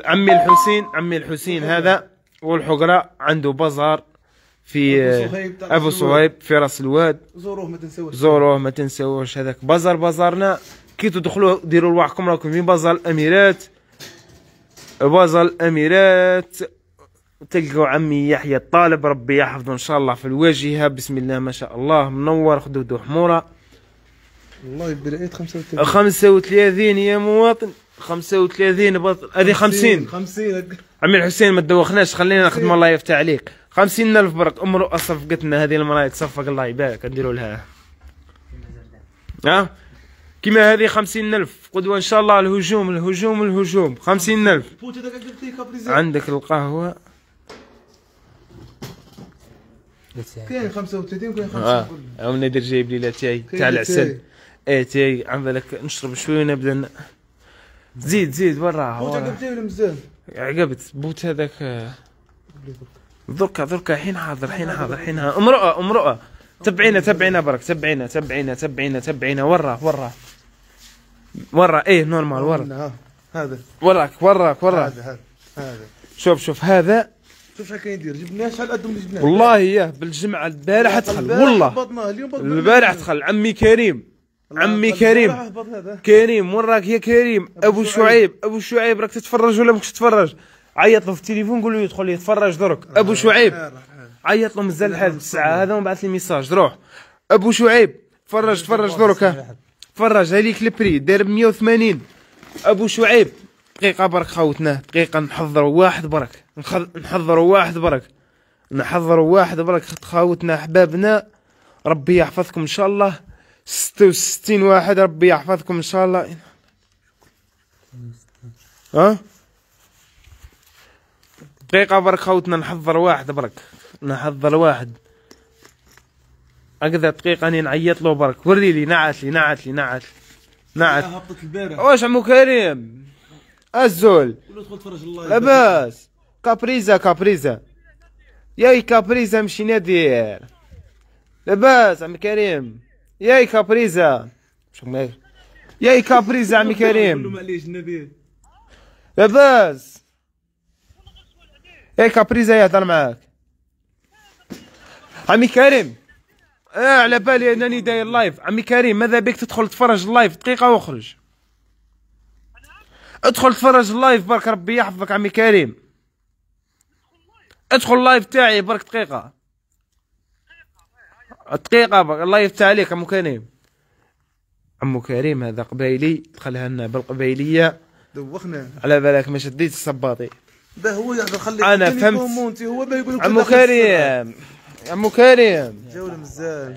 عمي الحسين عمي الحسين هذا والحقراء عنده بازار في ابو صهيب في راس الواد زوروه ما تنساوش زوروه ما تنساوش هذاك بازار بازارنا كي تدخلوا ديروا رواحكم راكم في بازار الاميرات بازار الاميرات تلقوا عمي يحيى الطالب ربي يحفظه ان شاء الله في الواجهه بسم الله ما شاء الله منور خدودو حموره يبدل عيد 35 35 يا مواطن 35 هذه 50 50 عمي الحسين ما تدوخناش خلينا نخدم الله يفتح عليك 50 الف برك امرؤ صفقتنا هذه المراه تصفق الله يبارك نديروا لها ها كيما هذه 50000 قدوه ان شاء الله الهجوم الهجوم الهجوم 50000 عندك القهوه كاين 35 وكاين 50 اه نادر جايب لي لاتاي تاع العسل اي إيه، تاي عم بالك نشرب شويه ونبدا زيد زيد وين بوت عقبت عقبت بوت هذاك دركا دركا حين حاضر حين حاضر حين امرأة امرأة تبعينا تبعينا برك تبعينا تبعينا تبعينا تبعينا وين راه ورا ايه نورمال ورا نعم، هذا وراك وراك وراك هذا هذا شوف شوف هذا شوف شحال كاين يدير جبناه شحال قد جبناه والله ياه بالجمعه البارح دخل والله البارح دخل عمي كريم عمي كريم كريم وين راك يا كريم ابو شعيب ابو شعيب راك تتفرج ولا ماكش تتفرج عيط له في التليفون قول له يدخل يتفرج درك ابو شعيب عيط له مازال الحال الساعه هذا وبعث لي ميساج روح ابو شعيب تفرج تفرج درك تفرج هذيك البري داير 180 ابو شعيب دقيقة برك خوتنا دقيقة نحضروا واحد برك نحضروا واحد برك نحضروا واحد برك خوتنا احبابنا ربي يحفظكم ان شاء الله ستة واحد ربي يحفظكم ان شاء الله ها دقيقة برك خوتنا نحضر واحد برك نحضر واحد اقدر دقيقه اني نعيط له برك وري لي نعت لي نعت لي نعت نعت هبطت البارح واش عمو كريم الزول لاباس كابريزا كابريزا ياي كابريزا مشي نادير لاباس عمي كريم ياي كابريزا ياي كابريزا عمي كريم لاباس ياي كابريزا يهضر معاك عمي كريم آه على بالي انني داير لايف عمي كريم ماذا بك تدخل تفرج اللايف دقيقه واخرج ادخل تفرج اللايف برك ربي يحفظك عمي كريم ادخل اللايف تاعي برك دقيقه دقيقه برك اللايف تاع عليك عمو كريم عمو كريم هذا قبيلي دخلها لنا بالقبيليه دوخنا على بالك ما شديت الصباطي ده هو يحضر خليك انا فهمت هو يقول عمو كريم عمو كريم جولة مزال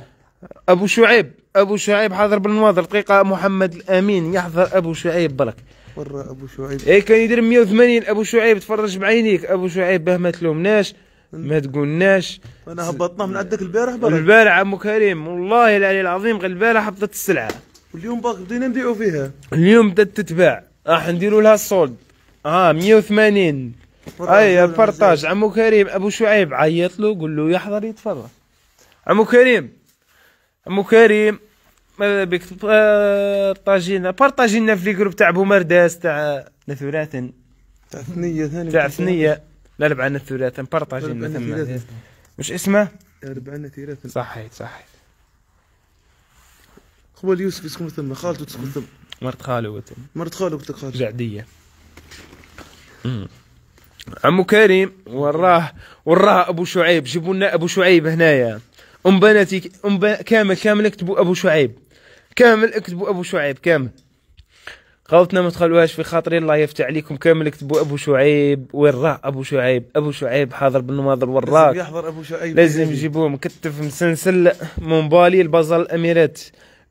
ابو شعيب ابو شعيب حاضر بالنواظر دقيقه محمد الامين يحضر ابو شعيب برك ورا ابو شعيب اي كان يدير 180 ابو شعيب تفرج بعينيك ابو شعيب به ما تلومناش ما تقولناش انا هبطناه من عندك البارح برك البارح عمو كريم والله العلي العظيم غير البارح هبطت السلعه واليوم باقي بدينا نبيعوا فيها اليوم بدات تتباع راح نديروا لها السولد اه 180 اي بارطاج عمو كريم ابو شعيب عيط له قول له يحضر يتفرج عمو كريم عمو كريم ماذا بك بارطاجينا بارطاجينا في الجروب تاع مرداس تاع نثورات تاع ثنية ثاني تاع ثنية لا لعب عنا ثورات بارطاجينا ثم مش اسمه لعب عنا صحيت صحيت خويا يوسف يسكن ثم خالته تسكن ثم مرت خاله مرت خاله قلت لك خالته جعدية عمو كريم وراه وراه ابو شعيب جيبوا لنا ابو شعيب هنايا ام بناتي ام كامل كامل اكتبوا ابو شعيب كامل اكتبوا ابو شعيب كامل خوتنا ما تخلوهاش في خاطري الله يفتح عليكم كامل اكتبوا ابو شعيب وين راه ابو شعيب ابو شعيب حاضر بالنواظر وراك لازم يحضر ابو شعيب لازم يجيبوه مكتف مسلسل من بالي البازل الاميرات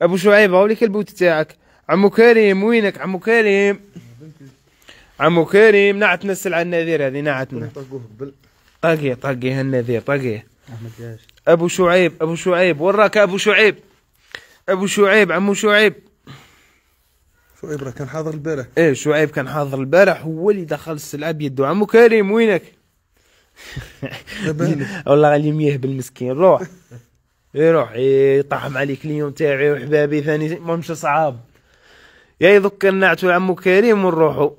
ابو شعيب هاوليك البوت تاعك عمو كريم وينك عمو كريم عمو كريم نعت نسل على النذير هذه نعتنا طقوه بل طقي طقي هالنذير طقي ابو شعيب ابو شعيب وراك ابو شعيب ابو شعيب عمو شعيب شعيب راه كان حاضر البارح ايه شعيب كان حاضر البارح هو اللي دخل السلعه بيده عمو كريم وينك؟ والله غادي ميهبل المسكين روح يروح إيه، يطحم إيه، عليك اليوم تاعي وحبابي ثاني ما مش صعاب يا نعتو عمو كريم ونروحوا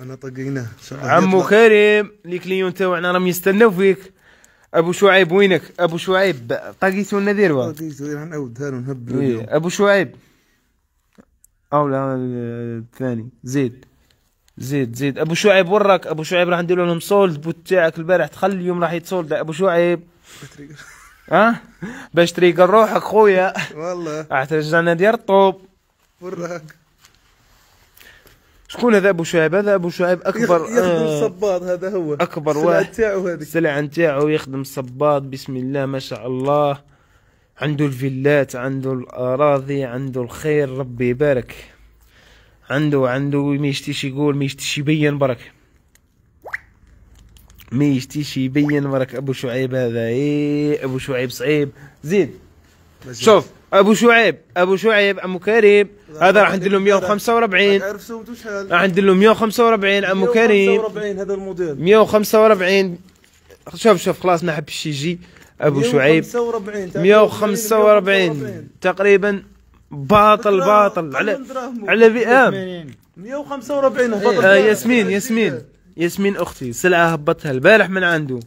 انا طقيناه عمو كريم لي كليون تاعنا راهم يستناو فيك ابو شعيب وينك ابو شعيب طقيتو لنا ديروا طقيتو راح نعاودها له نهبلو إيه، ابو شعيب او لا الثاني زيد زيد زيد ابو شعيب وراك ابو شعيب راح ندير لهم سولد بوت تاعك البارح تخلي اليوم راح يتسولد ابو شعيب ها باش تريقل روحك خويا والله اعترجنا ديال الطوب وراك شكون هذا ابو شعيب هذا ابو شعيب اكبر يخدم آه الصباط هذا هو اكبر واحد نتاعو هذيك السلعه نتاعو يخدم صباط بسم الله ما شاء الله عنده الفيلات عنده الاراضي عنده الخير ربي يبارك عنده عنده ما يشتيش يقول ما يشتيش يبين برك ما يشتيش يبين برك ابو شعيب هذا ايه ابو شعيب صعيب زيد شوف ابو شعيب ابو شعيب عمو كريم هذا راح ندير له 145 عرف سوته شحال راح ندير له 145 عمو كريم 145 هذا الموديل 145 شوف شوف خلاص ما حبش يجي ابو شعيب 145 تقريبا باطل باطل على على ام 145 هبطت آه ياسمين ياسمين ياسمين اختي سلعه هبطتها البارح من عنده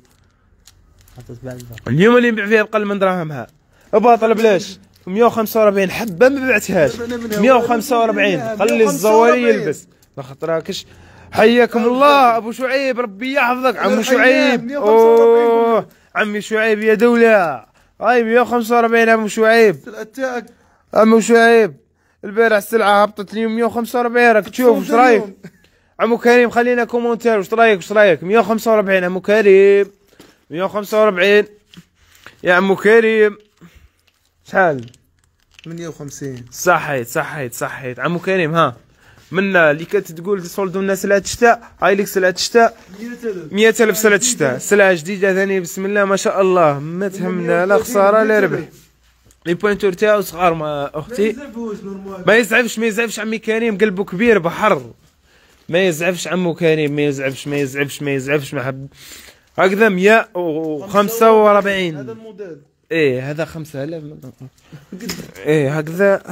اليوم اللي نبيع فيها بقل من دراهمها باطل بلاش 145 حبه ما بعتهاش 145 خلي الزواري يلبس ما خطراكش حياكم الله ابو شعيب ربي يحفظك عمو شعيب اوه عمي شعيب يا دوله هاي 145 ابو شعيب ابو شعيب البارح السلعه هبطت لي 145 راك تشوف واش رايك عمو كريم خلينا كومنتير واش رايك واش رايك 145 عمو كريم 145 يا عمو كريم شحال 58 صحيت صحيت صحيت عمو كريم ها من اللي كانت تقول سولدونا سلعه الشتاء هاي لك سلعه الشتاء 100000 سلعه الشتاء سلعه جديده ثانيه بسم الله ما شاء الله ما تهمنا لا خساره لا ربح لي بوينتور تاعو صغار ما اختي ما يزعفش ما يزعفش عمي كريم قلبه كبير بحر ما يزعفش عمو كريم ما يزعفش ما يزعفش ما يزعفش ما حب هكذا 145 هذا الموديل ايه هذا 5000 ايه هكذا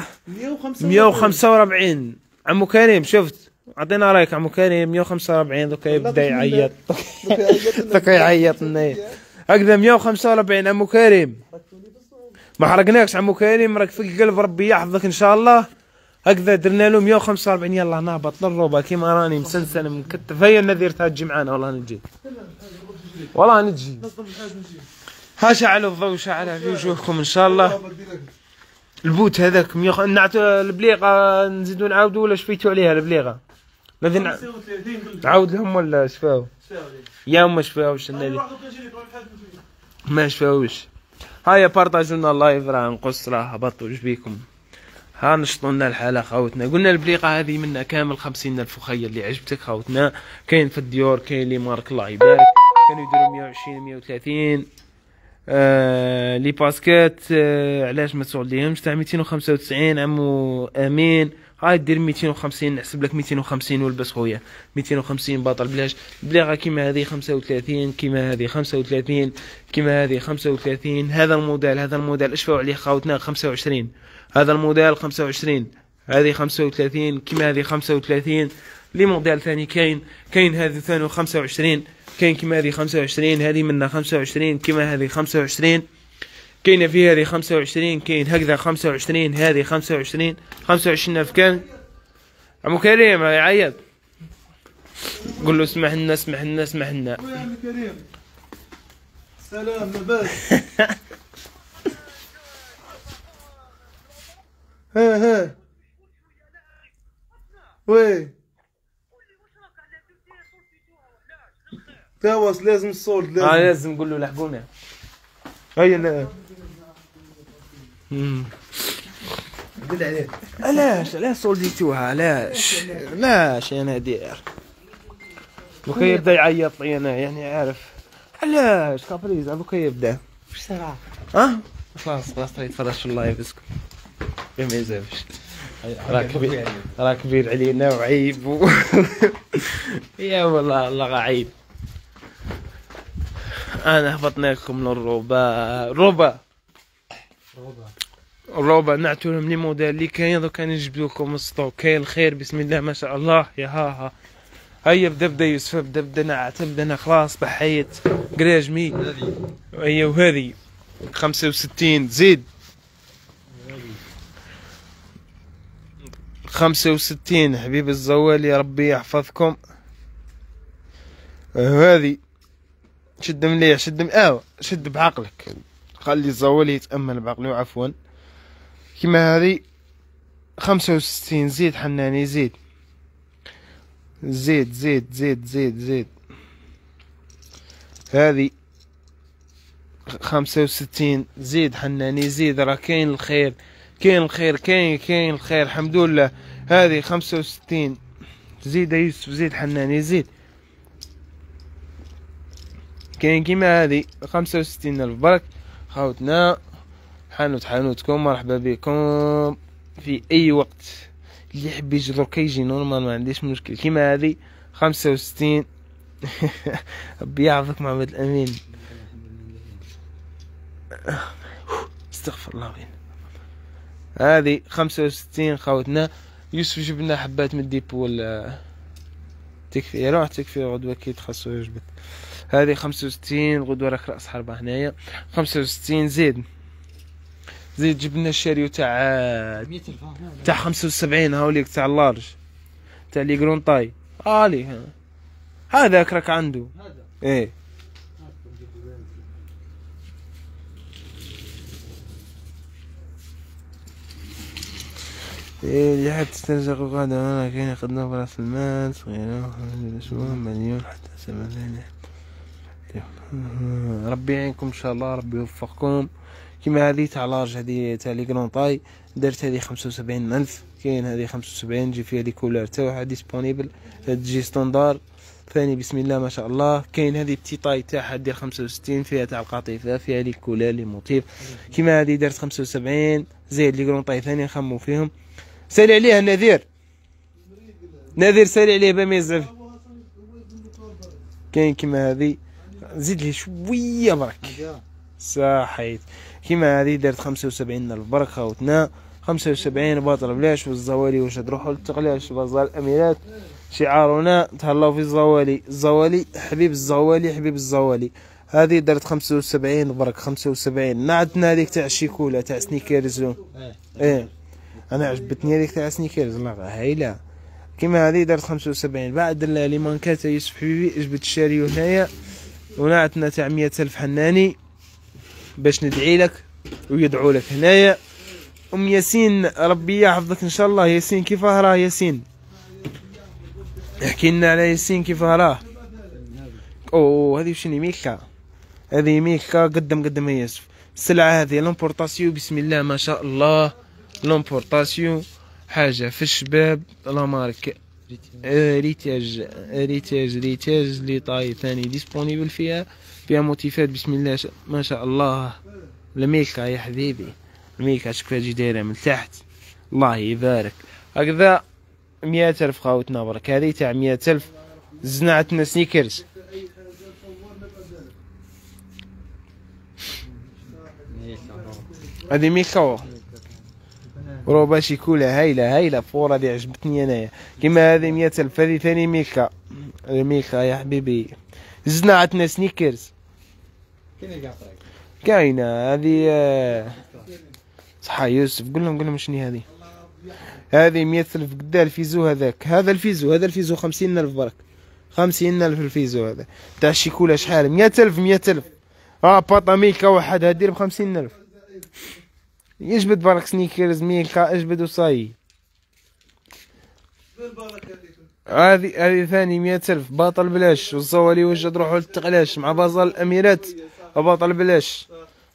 145 عمو كريم شفت اعطينا رايك عمو كريم 145 دوكا يبدا يعيط دوكا يعيط لنا هكذا 145 عمو كريم ما حرقناكش عمو كريم راك في قلب ربي يحفظك ان شاء الله هكذا درنا له 145 يلا نهبط للروبه كيما راني مسلسل مكتف هيا النذير تهجي معانا والله نجي والله نجي ها شعلوا الضوء شعلها في وجوهكم ان شاء الله البوت هذاك ميخ... نعطوا البليغه نزيدوا نعاودوا ولا شفيتوا عليها البليغه الذي نعاود لهم ولا شفاو يا ما شفاوش النادي ما شفاوش هيا بارطاجوا لنا اللايف راه نقص راه هبطوا بيكم ها نشطوا لنا الحالة خاوتنا قلنا البليقة هذه منا كامل خمسين ألف وخير اللي عجبتك خاوتنا كاين في الديور كاين اللي مارك الله يبارك كانوا يديروا مية وعشرين مية وثلاثين آه، لي باسكات آه علاش ما توليهمش تاع 295 عمو امين هاي دير 250 نحسب لك 250 ولبس خويا 250 باطل بلاش بلاغه كيما هذه 35 كيما هذه 35 كيما هذه 35 هذا الموديل هذا الموديل اشفعوا عليه خاوتنا 25 هذا الموديل 25 هذه 35 كيما هذه 35 لي موديل ثاني كاين كاين هذه ثاني 25 كاين كيما هذه 25 هذه منها 25 كيما هذه 25 كاينه في هذه 25 كاين هكذا 25 هذه 25 25 الف كان عمو كريم يعيط قول له اسمح لنا اسمح لنا اسمح لنا عمو كريم سلام ها ها وي تاوس لازم الصولد لازم اه لازم نقول له لحقونا هيا لا علاش علاش صولديتوها علاش علاش يا نادر دوكا يبدا يعيط لي انا يعني عارف علاش كابريز دوكا يبدا واش صرا اه خلاص خلاص يتفرج طيب، في اللايف اسكو ما يزافش راه كبير راه كبير علينا وعيب و... يا والله الله عيب انا هبطناكم للروبا روبا روبا روبا نعطولهم لي موديل اللي كاين دوكا نجبدوكم السطوك كاين الخير بسم الله ما شاء الله يا ها ها هيا بدا بدا يوسف بدا بدا نعتمد انا خلاص كراج قراجمي هي وهذه خمسة وستين زيد خمسة وستين حبيب الزوالي ربي يحفظكم هذه شد مليح شد اه شد بعقلك خلي الزوال يتامل بعقله عفوا كيما هذه خمسة وستين زيد حناني زيد زيد زيد زيد زيد زيد هذه خمسة وستين زيد حناني زيد راه كاين الخير كاين الخير كاين كاين الخير الحمد لله هذه خمسة وستين زيد يوسف زيد حناني زيد كاين كيما هذه خمسة وستين الف برك خاوتنا حانوت حانوتكم مرحبا بكم في اي وقت اللي يحب يجي درك يجي نورمال ما عنديش مشكل كيما هذه خمسة وستين ربي مع محمد الامين استغفر الله وين هذه خمسة وستين خاوتنا يوسف جبنا حبات من الديبو ولا تكفي روح تكفي غدوة كي تخصو يجبد هذه خمسة وستين غدوة راك راس حربة هنايا خمسة وستين زيد زيد جبنا الشاريو تاع تاع خمسة وسبعين هاوليك تاع اللارج تاع لي كرون هالي ها هذاك راك عنده هذا إيه. ايه اللي حتى ترجع قاعدة أنا كاين خدنا براس المال صغيرة مليون حتى ملايين ربي يعينكم ان شاء الله ربي يوفقكم كيما هذه تاع لارج هذه تاع لي كرونطاي درت هذه خمسة وسبعين الف كاين هذه خمسة وسبعين فيها لي كولور تاعها ديسبونيبل تجي ستوندار ثاني بسم الله ما شاء الله كاين هذه بتي طاي تاعها دير خمسة وستين فيها تاع القطيفه فيها لي كولور لي موتيف كيما هذه درت خمسة وسبعين زائد لي كرونطاي ثاني نخمو فيهم سالي عليها نذير نذير سالي عليه بما يزعف كاين كيما هذه زيد لي شويه برك صحيت كيما هذه دارت 75 وسبعين الف وتنا 75 وسبعين باطل بلاش والزوالي واش تروحوا للتقلاش بازار الاميرات شعارنا تهلاو في الزوالي الزوالي حبيب الزوالي حبيب الزوالي هذه درت 75 برك 75 نعدنا هذيك تاع الشيكولا تاع سنيكرز إيه. ايه انا عجبتني هذيك تاع سنيكرز هايله كيما هذه درت 75 بعد لي مانكات يوسف حبيبي جبت الشاري هنايا هنا عندنا تاع 100000 حناني باش ندعي لك ويدعو لك هنايا ام ياسين ربي يحفظك ان شاء الله ياسين كيفاه راه ياسين احكي لنا على ياسين كيفاه راه اوه هذه شنو ميكا هذه ميكا قدم قدم يا السلعه هذه لومبورطاسيو بسم الله ما شاء الله لومبورطاسيو حاجه في الشباب لا مارك ريتاج ريتاج ريتاج لي طاي ثاني ديسبونيبل فيها فيها موتيفات بسم الله ما شاء الله الميكا يا حبيبي الميكا شكلها جي دايره من تحت الله يبارك هكذا مية ألف خاوتنا برك هذه تاع مية ألف زنعتنا سنيكرز هذه ميكا شي كولا هايله هايله فوره اللي عجبتني انايا كيما هذه الف هذه ثاني ميكا ميكا يا حبيبي زدنا عندنا سنيكرز كاينه هذه آه، صحا يوسف قول لهم قول لهم شنو هذه هذه مية ألف قدا إيه الفيزو هذاك هذا الفيزو هذا الفيزو خمسين ألف برك خمسين ألف الفيزو هذا تاع الشيكولا شحال مية ألف مية ألف اه باطا ميكا واحد هدير بخمسين ألف اجبد برك سنيكرز ميلكا اجبد وصاي هذه هذه ثاني مئة ألف باطل بلاش وصوالي وجد روحوا للتقلاش مع بازل الأميرات باطل بلاش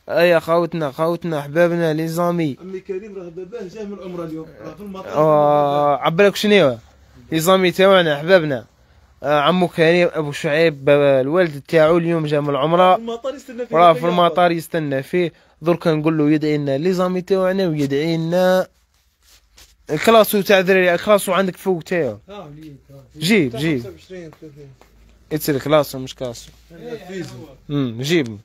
ايا خاوتنا خاوتنا حبابنا لي زامي امي كريم راه باباه جاه من عمره اليوم راه في المطار اه عبالك شنو لي زامي تاعنا حبابنا آه، عمو كريم يعني ابو شعيب آه، الوالد تاعو اليوم جا من العمره راه في المطار يستنى فيه درك نقول له يدعي لنا لي زامي تاعنا ويدعي لنا كلاسو تاع دراري كلاسو عندك فوق تاعو جيب جيب اتسري كلاسو مش كلاسو إيه، إيه، امم جيب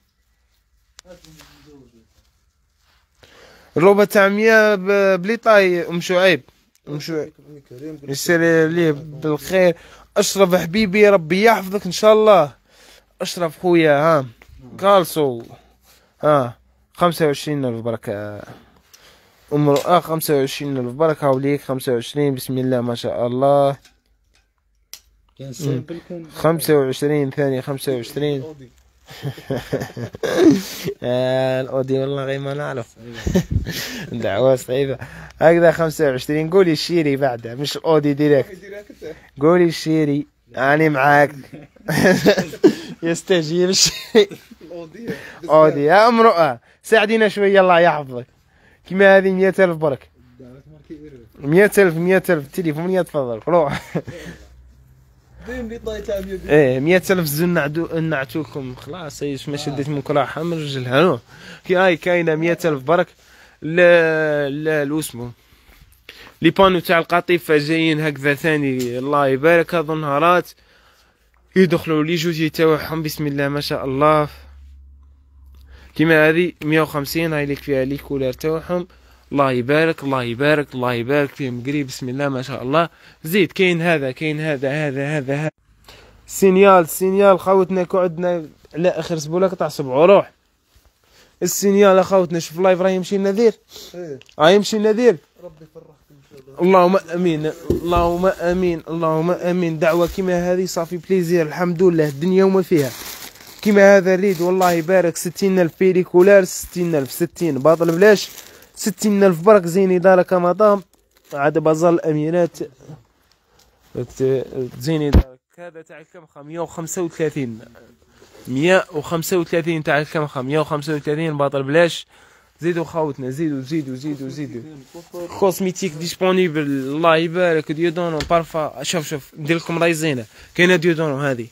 الروبه تاع 100 بليطاي ام شعيب ام شعيب يسير ليه بالخير اشرف حبيبي ربي يحفظك ان شاء الله اشرف خويا ها كالسو ها خمسة وعشرين الف بركة امرو اه خمسة وعشرين الف بركة وليك خمسة وعشرين بسم الله ما شاء الله خمسة وعشرين ثانية خمسة وعشرين الاودي والله غير ما نعرف دعوة صعيبة هكذا 25 قولي الشيري بعدها مش الاودي ديريكت قولي الشيري راني معاك يستجيب الشيري اودي يا امرؤة ساعدينا شوية الله يحفظك كما هذه 100000 برك 100000 100000 التليفون يتفضل روح ايه 100000 زن نعتوكم خلاص إيه، ما آه. شديت منكم راحه حمر رجلها نو كي هاي كاينه 100000 برك ل ل اسمه لي بانو تاع القطيفه جايين هكذا ثاني الله يبارك هذو النهارات يدخلوا لي جوتي تاعهم بسم الله ما شاء الله كيما هذه 150 هاي لك فيها لي كولار تاعهم الله يبارك الله يبارك الله يبارك فيهم قريب بسم الله ما شاء الله زيد كاين هذا كاين هذا هذا هذا هذا سينيال سينيال خاوتنا قعدنا على اخر سبوله قطع سبع روح السينيال اخاوتنا شوف لايف راه يمشي النذير راه يمشي النذير ربي فرحك اللهم امين اللهم امين اللهم امين دعوه كيما هذه صافي بليزير الحمد لله الدنيا وما فيها كيما هذا ريد والله يبارك ستين الف بيريكولار ستين الف ستين باطل بلاش ستين ألف برك زيني دارك مدام عاد بازال الأميرات زيني دارك هذا تاع الكمخة مية وخمسة وثلاثين مية وخمسة وثلاثين تاع الكمخة مية وخمسة وثلاثين باطل بلاش زيدوا خاوتنا زيدوا زيدوا زيدوا زيدوا كوسميتيك ديسبونيبل الله يبارك ديودونو بارفا شوف شوف ندير لكم راي زينه كاينه ديودونو هذه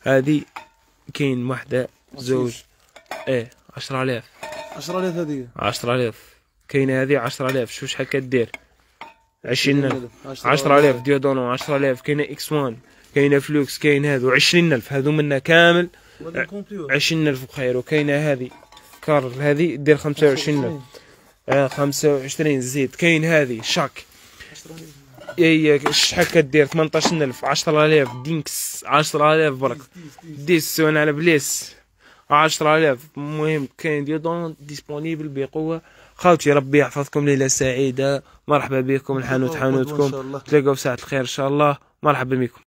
هذه كاين وحده زوج ايه 10000 10000 هذه 10000 كاينه هذه 10000 شوف شحال كدير 20000 10000 ديودونو 10000 كاينه اكس 1 كاينه فلوكس كاين هذو 20000 هذو منا كامل 20000 بخير وكاينه هذه كارل هذه دير 25000 25 زيد كاين هذه شاك اي إيه، شحال كدير 18000 10000 دينكس 10000 برك ديس وانا على بليس 10000 المهم كاين ديودون ديسپونيبل بقوه خاوتي ربي يحفظكم ليله سعيده مرحبا بكم الحانوت حانوتكم تلاقوا في ساعه الخير ان شاء الله مرحبا بكم